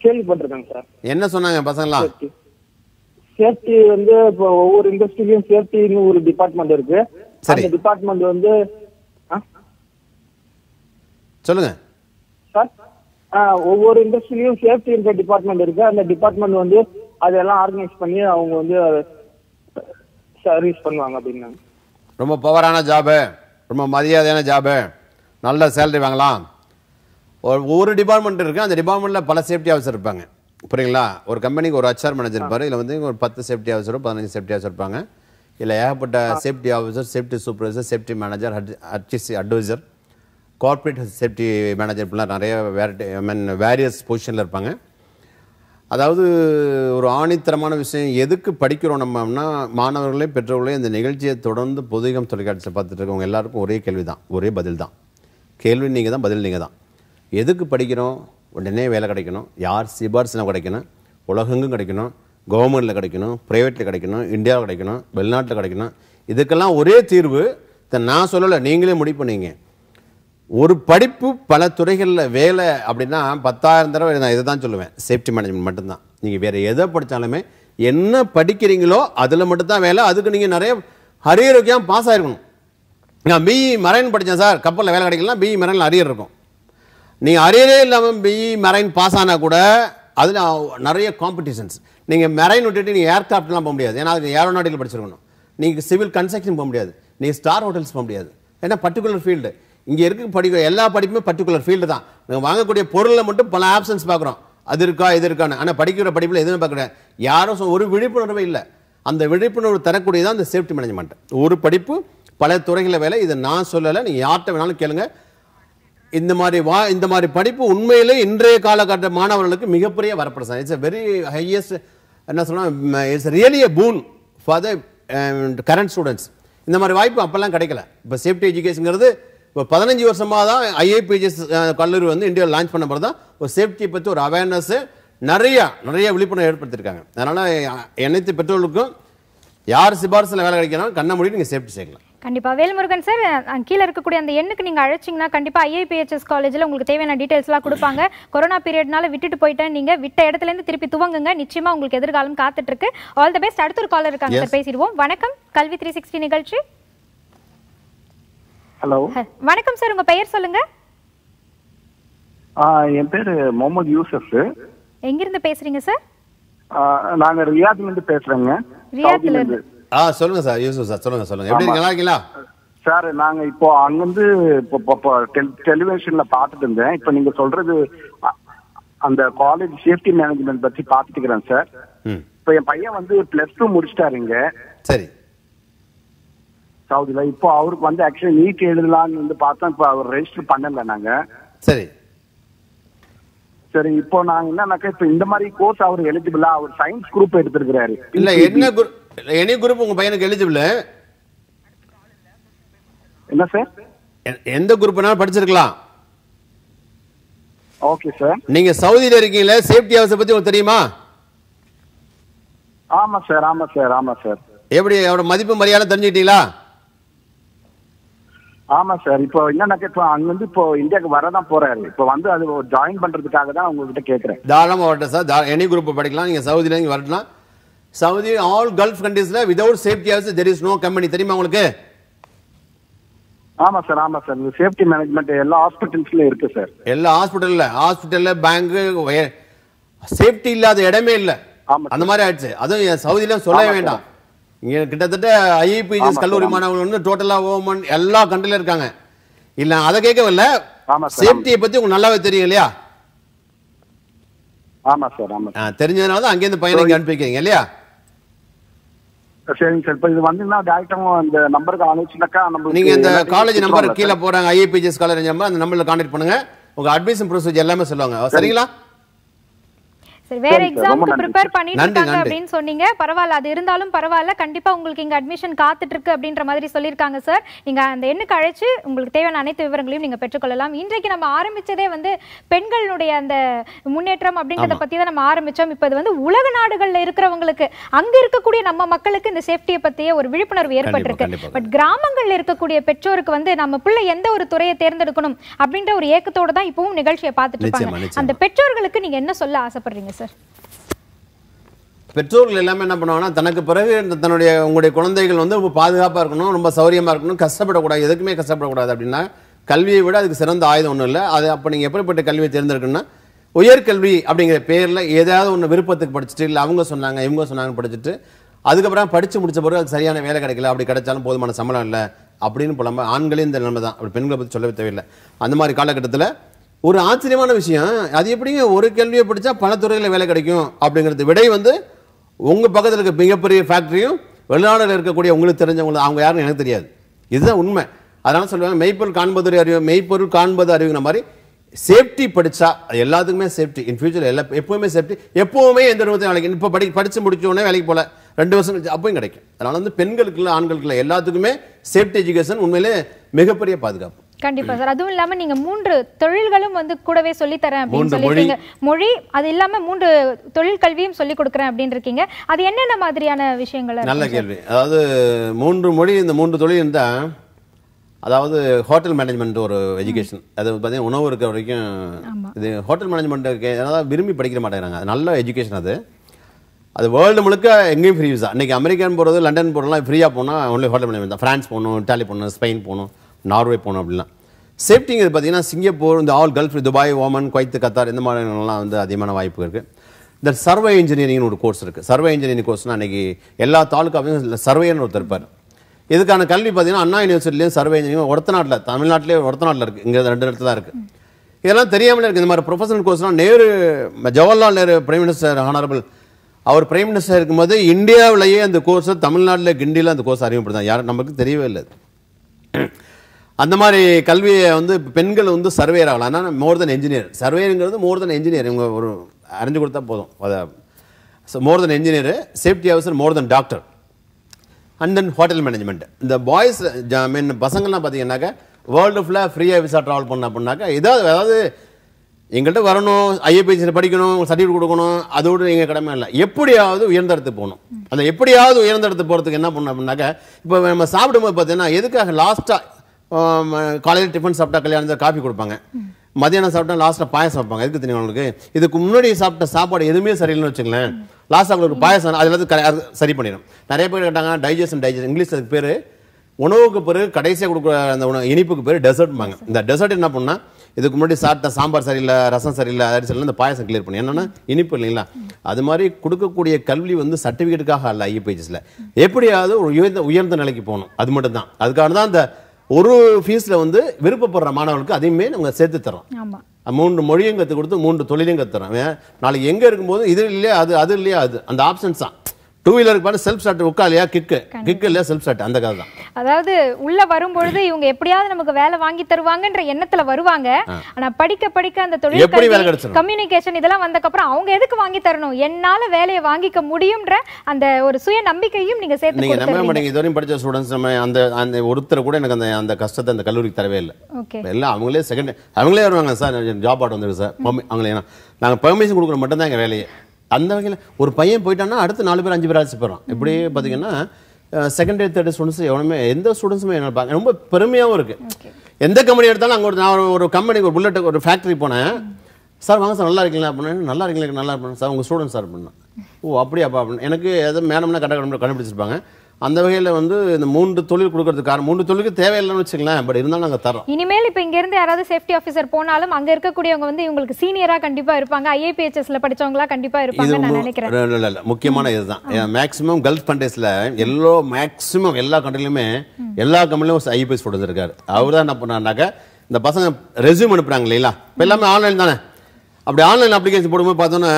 கேள்விப்பட்டிருக்கேங்க சார் என்ன சொன்னாங்க பசங்க எல்லாம் சேஃப்டி வந்து இப்போ ஒவ்வொரு இண்டஸ்ட்ரிக்கும் சேஃப்டின்னு ஒரு டிபார்ட்மெண்ட் இருக்கு அந்த டிபார்ட்மெண்ட் வந்து சொல்லுங்க ஒவ்வொரு இண்டஸ்ட்ரியிலும் சேஃப்டி இருக்க டிபார்ட்மெண்ட் இருக்கு அந்த டிபார்ட்மெண்ட் வந்து அதெல்லாம் ஆர்கனைஸ் பண்ணி அவங்க வந்து சர்வீஸ் பண்ணுவாங்க அப்படின்னாங்க ரொம்ப பவரான ஜாபு ரொம்ப மரியாதையான ஜாபு நல்ல சேலரி வாங்கலாம் ஒரு ஒவ்வொரு டிபார்ட்மெண்ட் இருக்குது அந்த டிபார்ட்மெண்ட்டில் பல சேஃப்டி ஆஃபீஸர் இருப்பாங்க புரியுங்களா ஒரு கம்பெனிக்கு ஒரு ஹச்ஆர் மேனேஜர் இருப்பார் இல்லை வந்து ஒரு பத்து சேஃப்டி ஆஃபீஸரும் பதினஞ்சு சேஃப்டி ஆஃபீஸர் இருப்பாங்க இல்லை ஏகப்பட்ட safety officer safety supervisor safety manager ஹட் அட்ஜிஸ்ட் அட்வைசர் கார்ப்பரேட் சேஃப்டி மேனேஜர் இப்படிலாம் நிறைய வேற ஐ மீன் வேரியஸ் பொசிஷனில் இருப்பாங்க அதாவது ஒரு ஆணித்தரமான விஷயம் எதுக்கு படிக்கிறோம் நம்மனா மாணவர்களே பெற்றோர்களே இந்த நிகழ்ச்சியை தொடர்ந்து பொதுகம் தொலைக்காட்சியில் பார்த்துட்டு இருக்கவங்க எல்லாருக்கும் ஒரே கேள்வி தான் ஒரே பதில் தான் கேள்வி நீங்கள் தான் பதில் நீங்கள் தான் எதுக்கு படிக்கிறோம் உடனே வேலை கிடைக்கணும் யார் சிபார்சில் கிடைக்கணும் உலகெங்கும் கிடைக்கணும் கவர்மெண்ட்டில் கிடைக்கணும் ப்ரைவேட்டில் கிடைக்கணும் இந்தியாவில் கிடைக்கணும் வெளிநாட்டில் கிடைக்கணும் இதுக்கெல்லாம் ஒரே தீர்வு நான் சொல்லலை நீங்களே முடிவு பண்ணீங்க ஒரு படிப்பு பல துறைகளில் வேலை அப்படின்னா பத்தாயிரம் தடவை நான் இதை தான் சொல்லுவேன் சேஃப்டி மேனேஜ்மெண்ட் மட்டும்தான் நீங்கள் வேறு எதை படித்தாலுமே என்ன படிக்கிறீங்களோ அதில் மட்டும்தான் வேலை அதுக்கு நீங்கள் நிறைய அரியருக்கியாக பாஸ் ஆகிருக்கணும் நான் பிஇ மரைன் e படித்தேன் சார் கப்பலில் வேலை கிடைக்கலாம் பிஇ மரைனில் e அரியர் இருக்கும் நீங்கள் அரியரே இல்லாமல் பிஇ மரைன் e பாஸ் ஆனால் கூட அதில் நிறைய காம்படிஷன்ஸ் நீங்கள் மெரைன் விட்டுட்டு நீங்கள் ஏர்கிராஃப்ட்லாம் போக முடியாது ஏன்னா அதுக்கு ஏரோநாட்டில் படிச்சிருக்கணும் நீங்கள் சிவில் கன்ஸ்ட்ரக்ஷன் போக முடியாது நீங்கள் ஸ்டார் ஹோட்டல்ஸ் போக முடியாது ஏன்னா பர்டிகுலர் ஃபீல்டு இங்கே இருக்க படிக்கிற எல்லா படிப்புமே பர்டிகுலர் ஃபீல்டு தான் நம்ம வாங்கக்கூடிய பொருளில் மட்டும் பல ஆப்ஷன்ஸ் பார்க்குறோம் அது இருக்கா இது இருக்கான்னு ஆனால் படிக்கிற படிப்பில் எதுவுமே பார்க்குறேன் யாரும் ஒரு விழிப்புணர்வு இல்லை அந்த விழிப்புணர்வு தரக்கூடியதான் அந்த சேஃப்டி மேனேஜ்மெண்ட் ஒரு படிப்பு பல துறைகளில் வேலை இதை நான் சொல்லலை நீங்கள் யார்கிட்ட வேணாலும் கேளுங்க இந்த மாதிரி வா இந்த மாதிரி படிப்பு உண்மையிலே இன்றைய காலகட்ட மாணவர்களுக்கு மிகப்பெரிய வரப்படுது இட்ஸ் எ வெரி ஹையஸ்ட் என்ன சொல்லலாம் it's really a boon for the current students இந்த மாதிரி வாய்ப்பு அப்போல்லாம் கிடைக்கல இப்போ சேஃப்டி எஜுகேஷனுங்கிறது இப்போ பதினஞ்சு வருஷமாக தான் ஐஏபிஜிஎஸ் கல்லூரி வந்து இந்தியாவில் லான்ச் பண்ண பிறகு தான் ஒரு சேஃப்டியை பற்றி ஒரு அவேர்னஸ்ஸு நிறையா நிறைய விழிப்புணர்வு ஏற்படுத்தியிருக்காங்க அதனால் அனைத்து பெற்றோர்களுக்கும் யார் சிபாரிசில் வேலை கிடைக்கணும் கண்ண மூடி நீங்கள் சேஃப்டி சேர்க்கலாம் கண்டிப்பாக வேல்முருகன் சார் கீழே இருக்கக்கூடிய அந்த எண்ணுக்கு நீங்கள் அழைச்சிங்கன்னா கண்டிப்பாக ஐஐபிஹெச்எஸ் காலேஜ்ல உங்களுக்கு தேவையான எல்லாம் கொடுப்பாங்க கொரோனா பீரியட்னால விட்டுட்டு போயிட்டேன் நீங்கள் விட்ட இடத்துல இருந்து திருப்பி துவங்குங்க நிச்சயமா உங்களுக்கு எதிர்காலம் இருக்கு ஆல் த பெஸ்ட் அடுத்த ஒரு காலர் இருக்காங்க சார் பேசிடுவோம் வணக்கம் கல்வி த்ரீ சிக்ஸ்டி நிகழ்ச்சி ஹலோ வணக்கம் சார் உங்க பெயர் சொல்லுங்க என் பேரு முகமது யூசப் எங்க இருந்து பேசுறீங்க சார் நாங்க ரியாத்ல இருந்து பேசுறேங்க ரியாத்ல இருந்து ஆ சொல்லுங்க சார் யூசப் சார் சொல்லுங்க சொல்லுங்க எப்படி இருக்கீங்களா சார் நாங்க இப்போ அங்கிருந்து இப்போ டெலிவிஷன்ல பாத்துட்டு இருந்தேன் இப்போ நீங்க சொல்றது அந்த காலேஜ் சேஃப்டி மேனேஜ்மெண்ட் பத்தி பாத்துக்கிறேன் சார் இப்போ என் பையன் வந்து பிளஸ் டூ முடிச்சிட்டாருங்க சரி சவுதியில இப்போ அவருக்கு வந்து ஆக்சுவலி நீட் எழுதலாம்னு வந்து பார்த்தோம் இப்போ அவர் ரெஜிஸ்டர் பண்ணல நாங்க சரி சரி இப்போ நான் என்னன்னாக்கா இப்போ இந்த மாதிரி கோர்ஸ் அவர் எலிஜிபிளா அவர் சயின்ஸ் குரூப் எடுத்திருக்கிறாரு இல்ல என்ன குரூப் எனி குரூப் உங்க பையனுக்கு எலிஜிபிள் என்ன சார் எந்த குரூப்னாலும் படிச்சிருக்கலாம் ஓகே சார் நீங்க சவுதியில இருக்கீங்கல சேஃப்டி ஹவுஸ் பத்தி உங்களுக்கு தெரியுமா ஆமா சார் ஆமா சார் ஆமா சார் எப்படி அவரோட மதிப்பு மரியாதை தெரிஞ்சுக்கிட்டீங்களா ஆமா சார் இப்போ என்னன்னா இப்போ அங்க வந்து இப்போ இந்தியாவுக்கு வரதான் போறாரு இப்போ வந்து அது ஜாயின் பண்றதுக்காக தான் உங்ககிட்ட கேட்கறேன் தாராளமாக வரட்டும் சார் எனி குரூப் படிக்கலாம் நீங்க சவுதியில இருந்து வரலாம் சவுதி ஆல் கல்ஃப் கண்ட்ரீஸ்ல without safety house there is no company தெரியுமா உங்களுக்கு ஆமா சார் ஆமா சார் இந்த சேஃப்டி மேனேஜ்மெண்ட் எல்லா ஹாஸ்பிட்டல்ஸ்லயும் இருக்கு சார் எல்லா ஹாஸ்பிட்டல்ல ஹாஸ்பிட்டல்ல பேங்க் சேஃப்டி இல்லாத இடமே இல்ல அந்த மாதிரி ஆயிடுச்சு அதுவும் சவுதியில சொல்லவே வேண்டாம் இங்கே கிட்டத்தட்ட ஐபிஜிஎஸ் கல்லூரி மாணவர்கள் வந்து டோட்டலாக ஓமன் எல்லா கண்ட்ரிலும் இருக்காங்க இல்லை அதை கேட்கவில்ல சேஃப்டியை பத்தி உங்களுக்கு நல்லாவே தெரியும் இல்லையா ஆமா சார் ஆமா தெரிஞ்சதுனால தான் அங்கேருந்து பையனை இங்கே அனுப்பிக்கிறீங்க இல்லையா சரிங்க சார் இப்போ இது வந்தீங்கன்னா டேரக்டாக அந்த நம்பருக்கு அனுப்பிச்சுனாக்கா நம்ம நீங்கள் இந்த காலேஜ் நம்பர் கீழே போகிறாங்க ஐஏபிஜிஎஸ் காலேஜ் நம்பர் அந்த நம்பரில் கான்டாக்ட் பண்ணுங்க உங்கள் அட்மிஷன் ப்ரொசீஜர் எல்லாமே சொல்லுவாங்க சரிங்களா சரி வேற எக்ஸாம்க்கு ப்ரிப்பேர் பண்ணிட்டு இருக்காங்க அப்படின்னு சொன்னீங்க பரவாயில்ல அது இருந்தாலும் பரவாயில்ல கண்டிப்பா உங்களுக்கு இங்க அட்மிஷன் காத்துட்டு இருக்கு அப்படின்ற மாதிரி சொல்லியிருக்காங்க சார் நீங்க அந்த எண்ணுக்கு அழைச்சு உங்களுக்கு தேவையான அனைத்து விவரங்களையும் நீங்க பெற்றுக்கொள்ளலாம் இன்றைக்கு நம்ம ஆரம்பிச்சதே வந்து பெண்களுடைய அந்த முன்னேற்றம் அப்படிங்கறத பத்தி தான் நம்ம ஆரம்பிச்சோம் இப்போ இது வந்து உலக நாடுகள்ல இருக்கிறவங்களுக்கு அங்க இருக்கக்கூடிய நம்ம மக்களுக்கு இந்த சேஃப்டியை பத்திய ஒரு விழிப்புணர்வு ஏற்பட்டிருக்கு பட் கிராமங்கள்ல இருக்கக்கூடிய பெற்றோருக்கு வந்து நம்ம பிள்ளை எந்த ஒரு துறையை தேர்ந்தெடுக்கணும் அப்படின்ற ஒரு ஏக்கத்தோட தான் இப்பவும் நிகழ்ச்சியை பார்த்துட்டு இருப்பாங்க அந்த பெற்றோர்களுக்கு நீங்க என்ன சொல்ல ஆசைப்படுறீங்க சார் பெற்றோர்கள் எல்லாமே என்ன பண்ணுவாங்கன்னா தனக்கு பிறகு இந்த தன்னுடைய உங்களுடைய குழந்தைகள் வந்து ரொம்ப பாதுகாப்பாக இருக்கணும் ரொம்ப சௌரியமாக இருக்கணும் கஷ்டப்படக்கூடாது எதுக்குமே கஷ்டப்படக்கூடாது அப்படின்னா கல்வியை விட அதுக்கு சிறந்த ஆயுதம் ஒன்றும் இல்லை அது அப்போ நீங்கள் எப்படிப்பட்ட கல்வியை தேர்ந்தெடுக்கணும்னா உயர்கல்வி அப்படிங்கிற பேரில் ஏதாவது ஒன்று விருப்பத்துக்கு படிச்சுட்டு இல்லை அவங்க சொன்னாங்க இவங்க சொன்னாங்க படிச்சுட்டு அதுக்கப்புறம் படித்து முடித்த பிறகு அது சரியான வேலை கிடைக்கல அப்படி கிடைச்சாலும் போதுமான சம்பளம் இல்லை அப்படின்னு புலம்ப ஆண்களே இந்த நிலைமை தான் அப்படி பெண்களை பற்றி சொல்லவே தேவையில்லை அந்த மாதிரி காலகட்டத்தில் ஒரு ஆச்சரியமான விஷயம் அது எப்படிங்க ஒரு கேள்வியை படித்தா பல துறைகளில் வேலை கிடைக்கும் அப்படிங்கிறது விடை வந்து உங்கள் பக்கத்தில் இருக்க மிகப்பெரிய ஃபேக்ட்ரியும் வெளிநாடுகள் இருக்கக்கூடிய உங்களுக்கு தெரிஞ்சவங்க அவங்க யாருன்னு எனக்கு தெரியாது இதுதான் உண்மை அதனால் சொல்லுவாங்க மெய்ப்பொருள் காண்பது அறிவு மெய்ப்பொருள் காண்பது அறிவுங்கிற மாதிரி சேஃப்டி படித்தா எல்லாத்துக்குமே சேஃப்டி இன் ஃபியூச்சர் எல்லா எப்போவுமே சேஃப்டி எப்போவுமே எந்த நிறுவனத்தையும் வேலைக்கு இப்போ படி படித்து உடனே வேலைக்கு போகல ரெண்டு வருஷம் கழிச்சு அப்பவும் கிடைக்கும் அதனால் வந்து பெண்களுக்குள்ள ஆண்களுக்குள்ள எல்லாத்துக்குமே சேஃப்டி எஜுகேஷன் உண்மையிலே மிகப்பெரிய பாதுகாப்பு கண்டிப்பா சார் அதுவும் இல்லாம நீங்க மூன்று தொழில்களும் வந்து கூடவே சொல்லி தரேன் அப்படின்னு சொல்லிருக்கீங்க மொழி அது இல்லாம மூன்று தொழில் கல்வியும் சொல்லி கொடுக்குறேன் அப்படின்னு இருக்கீங்க அது என்னென்ன மாதிரியான விஷயங்கள் நல்ல கேள்வி அதாவது மூன்று மொழி இந்த மூன்று தொழில் இருந்தா அதாவது ஹோட்டல் மேனேஜ்மெண்ட் ஒரு எஜுகேஷன் அது பார்த்தீங்கன்னா உணவு இருக்கிற வரைக்கும் இது ஹோட்டல் மேனேஜ்மெண்ட் அதாவது விரும்பி படிக்க மாட்டேங்கிறாங்க அது நல்ல எஜுகேஷன் அது அது வேர்ல்டு முழுக்க எங்கேயும் ஃப்ரீ விசா இன்றைக்கி அமெரிக்கன் போகிறது லண்டன் போகிறதுலாம் ஃப்ரீயாக போனால் ஒன்லி ஹோட்டல் மேனேஜ்மெண்ட் தான் ஃப்ரான்ஸ் போகணும் இட்டாலி போகணும் ஸ்பெயின் போகணும் நார்வே போனோம் அப்படின்னா சேஃப்டிங்கிறது பார்த்தீங்கன்னா சிங்கப்பூர் இந்த all Gulf Dubai Oman Kuwait Qatar இந்த மாதிரிலாம் வந்து அதிகமான வாய்ப்பு இருக்குது இந்த சர்வே இன்ஜினியரிங்னு ஒரு கோர்ஸ் இருக்குது சர்வே இன்ஜினியரிங் கோர்ஸ்னால் அன்றைக்கி எல்லா தாலுக்காவையும் சர்வேன்னு ஒருத்தர் இருப்பார் இதுக்கான கல்வி பார்த்தீங்கன்னா அண்ணா யூனிவர்சிட்டிலையும் சர்வே இன்ஜினியரிங் ஒருத்த நாட்டில் தமிழ்நாட்டிலே ஒருத்த நாட்டில் இருக்குது இங்கே ரெண்டு இடத்துல தான் இருக்குது இதெல்லாம் தெரியாமல் இருக்குது இந்த மாதிரி ப்ரொஃபஷனல் கோர்ஸ்லாம் Nehru Jawaharlal Nehru prime minister honourable அவர் பிரைம் மினிஸ்டர் இருக்கும்போது இந்தியாவிலேயே அந்த கோர்ஸை தமிழ்நாட்டில் கிண்டியில் அந்த கோர்ஸ் அறிமுகப்படுத்தாங்க யாரும் நமக்கு தெரியவே இல்லை அந்த மாதிரி கல்வியை வந்து பெண்கள் வந்து சர்வேயர் ஆகலாம் ஆனால் மோர் தென் என்ஜினியர் சர்வேயருங்கிறது மோர் தென் என்ஜினியர் இவங்க ஒரு அறிஞ்சு கொடுத்தா போதும் அதை so more than engineer safety officer more than doctor and then hotel management இந்த பாய்ஸ் மீன் பசங்கள்லாம் பார்த்தீங்கன்னாக்கா வேர்ல்டு ஃபுல்லாக ஃப்ரீயாக விசா ட்ராவல் பண்ண அப்படின்னாக்கா ஏதாவது அதாவது எங்கள்கிட்ட வரணும் ஐஏபிஎஸ்சியில் படிக்கணும் சர்டிஃபிகேட் கொடுக்கணும் அதோடு எங்கள் கடமை இல்லை எப்படியாவது உயர்ந்த இடத்துக்கு போகணும் அந்த எப்படியாவது உயர்ந்த இடத்துக்கு போகிறதுக்கு என்ன பண்ணணும் அப்படின்னாக்கா இப்போ நம்ம சாப்பிடும்போது பார்த்தீங்கன்னா எதுக்காக லாஸ்ட்டாக காலையில் டிஃபன் சாப்பிட்டா கல்யாணத்தில் காஃபி கொடுப்பாங்க மதியானம் சாப்பிட்டா லாஸ்ட்டில் பாயசம் வைப்பாங்க எதுக்கு தெரியும் அவங்களுக்கு இதுக்கு முன்னாடி சாப்பிட்ட சாப்பாடு எதுவுமே சரியில்லைன்னு வச்சுங்களேன் லாஸ்ட் அவங்களுக்கு பாயசம் அதில் அது சரி பண்ணிடும் நிறைய பேர் கேட்டாங்க டைஜஷன் டைஜஷன் இங்கிலீஷ் அதுக்கு பேர் உணவுக்கு பிறகு கடைசியாக கொடுக்குற அந்த உணவு இனிப்புக்கு பேர் டெசர்ட்பாங்க இந்த டெசர்ட் என்ன பண்ணால் இதுக்கு முன்னாடி சாப்பிட்ட சாம்பார் சரியில்லை ரசம் சரியில்லை அரிசி இல்லை இந்த பாயசம் கிளியர் பண்ணி என்னென்னா இனிப்பு இல்லைங்களா அது மாதிரி கொடுக்கக்கூடிய கல்வி வந்து சர்டிஃபிகேட்டுக்காக அல்ல ஐபிஎஸ்சில் எப்படியாவது ஒரு உயர்ந்த உயர்ந்த நிலைக்கு போகணும் அது மட்டும் தான் அதுக்காக தான் அந்த ஒரு ஃபீஸில் வந்து விருப்பப்படுற மாணவர்களுக்கு அதையுமே நம்ம சேர்த்து தரோம் மூன்று மொழியும் கற்றுக் கொடுத்து மூன்று தொழிலையும் கற்றுறோம் நாளைக்கு எங்கே இருக்கும்போது இது இல்லையா அது அது இல்லையா அது அந்த ஆப்ஷன்ஸ் தான் டூ வீலருக்கு பாரு செல்ஃப் ஸ்டார்ட் உட்கா கிக்கு கிக்கு இல்லையா செல்ஃப் ஸ்டார்ட் அந்த கதை தான் அதாவது உள்ள வரும்பொழுது இவங்க எப்படியாவது நமக்கு வேலை வாங்கி தருவாங்கன்ற எண்ணத்துல வருவாங்க ஆனா படிக்க படிக்க அந்த தொழில் எப்படி வேலை கிடைச்சது கம்யூனிகேஷன் இதெல்லாம் வந்தக்கு அவங்க எதுக்கு வாங்கி தரணும் என்னால வேலையை வாங்கிக்க முடியும்ன்ற அந்த ஒரு சுய நம்பிக்கையும் நீங்க சேர்த்து நீங்க நம்ப மாட்டீங்க இதுவரையும் படிச்ச ஸ்டூடெண்ட்ஸ் நம்ம அந்த அந்த ஒருத்தர் கூட எனக்கு அந்த அந்த கஷ்டத்தை அந்த கல்லூரிக்கு தரவே இல்லை எல்லாம் அவங்களே செகண்ட் அவங்களே வருவாங்க சார் ஜாப் ஆட் வந்துருக்கு சார் மம்மி அவங்களே நாங்கள் பெர்மிஷன் கொடுக்குற மட்டும்தான் எங்கள் வேலையை அந்த வகையில் ஒரு பையன் போயிட்டான்னா அடுத்து நாலு பேர் அஞ்சு பேர் ஆச்சு போகிறான் இப்படியே பார்த்தீங்கன்னா செகண்டரி தேர்ட் ஸ்டூடெண்ட்ஸ் எவனுமே எந்த ஸ்டூடெண்ட்ஸுமே என்ன பார்க்க ரொம்ப பெருமையாகவும் இருக்குது எந்த கம்பெனி எடுத்தாலும் அங்கே ஒரு நான் ஒரு கம்பெனிக்கு ஒரு புல்லட் ஒரு ஃபேக்ட்ரி போனேன் சார் வாங்க சார் நல்லா இருக்கீங்களா அப்படின்னு நல்லா இருக்கீங்களா நல்லா இருப்பேன் சார் உங்கள் ஸ்டூடெண்ட் சார் பண்ணேன் ஓ அப்படியாப்பா அப்படின்னு எனக்கு எதாவது மேடம்னா கரெக்டாக கண்டுபிடிச்சிருப்பாங்க அந்த வகையில் வந்து இந்த மூன்று தொழில் கொடுக்கறதுக்கு காரணம் மூன்று தொழிலுக்கு தேவையில்லைன்னு வச்சுக்கலாம் பட் இருந்தாலும் நாங்கள் தரோம் இனிமேல் இப்போ இங்கேருந்து யாராவது சேஃப்டி ஆஃபீஸர் போனாலும் அங்கே இருக்கக்கூடியவங்க வந்து இவங்களுக்கு சீனியராக கண்டிப்பாக இருப்பாங்க ஐஏபிஎச்எஸ்ல படித்தவங்களா கண்டிப்பாக இருப்பாங்க நான் நினைக்கிறேன் இல்லை இல்லை முக்கியமான இதுதான் மேக்ஸிமம் கல்ஃப் கண்ட்ரீஸில் எல்லோ மேக்ஸிமம் எல்லா கண்ட்ரிலையுமே எல்லா கம்பெனிலும் ஐஏபிஎஸ் கொடுத்துருக்காரு அவர் தான் என்ன பண்ணாருனாக்கா இந்த பசங்க ரெசியூம் அனுப்புகிறாங்க இல்லைங்களா இப்போ எல்லாமே ஆன்லைன் தானே அப்படி ஆன்லைன் அப்ளிகேஷன் போடும்போது பார்த்தோன்னா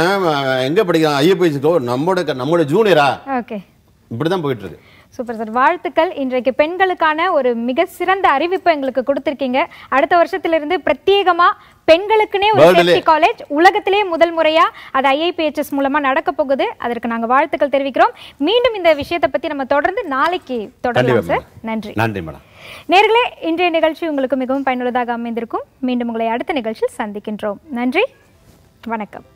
எங்கே படிக்கிறான் ஐஏபிஎஸ்க்கோ நம்மளோட நம்மளோட ஜூனியரா இப்படி தான் போயிட்டு இருக்கு சூப்பர் சார் வாழ்த்துக்கள் இன்றைக்கு பெண்களுக்கான ஒரு மிக சிறந்த அறிவிப்பை எங்களுக்கு கொடுத்துருக்கீங்க அடுத்த வருஷத்திலிருந்து பிரத்யேகமா பெண்களுக்குனே ஒரு சேஃப்டி காலேஜ் உலகத்திலே முதல் முறையா அது ஐஐபிஹெச்எஸ் மூலமா நடக்க போகுது அதற்கு நாங்க வாழ்த்துக்கள் தெரிவிக்கிறோம் மீண்டும் இந்த விஷயத்தை பத்தி நம்ம தொடர்ந்து நாளைக்கு தொடரலாம் சார் நன்றி நன்றி மேடம் நேர்களே இன்றைய நிகழ்ச்சி உங்களுக்கு மிகவும் பயனுள்ளதாக அமைந்திருக்கும் மீண்டும் உங்களை அடுத்த நிகழ்ச்சியில் சந்திக்கின்றோம் நன்றி வணக்கம்